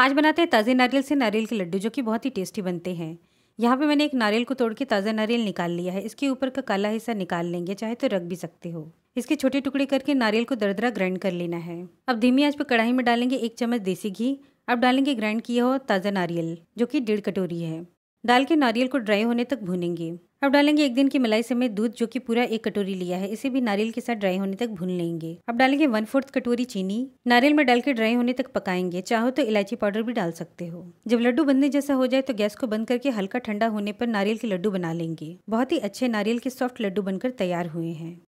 आज बनाते हैं ताज़े नारियल से नारियल के लड्डू जो कि बहुत ही टेस्टी बनते हैं यहाँ पे मैंने एक नारियल को तोड़ के ताज़ा नारियल निकाल लिया है इसके ऊपर का काला हिस्सा निकाल लेंगे चाहे तो रख भी सकते हो इसके छोटे टुकड़े करके नारियल को दरदरा ग्राइंड कर लेना है अब धीमी आंच पर कढ़ाई में डालेंगे एक चम्मच देसी घी अब डालेंगे ग्राइंड किया हुआ ताज़ा नारियल जो कि डेढ़ कटोरी है डाल के नारियल को ड्राई होने तक भूनेंगे अब डालेंगे एक दिन की मलाई समेत दूध जो कि पूरा एक कटोरी लिया है इसे भी नारियल के साथ ड्राई होने तक भून लेंगे अब डालेंगे वन फोर्थ कटोरी चीनी नारियल में डाल के ड्राई होने तक पकाएंगे चाहो तो इलायची पाउडर भी डाल सकते हो जब लड्डू बनने जैसा हो जाए तो गैस को बंद करके हल्का ठंडा होने पर नारियल के लड्डू बना लेंगे बहुत ही अच्छे नारियल के सॉफ्ट लड्डू बनकर तैयार हुए हैं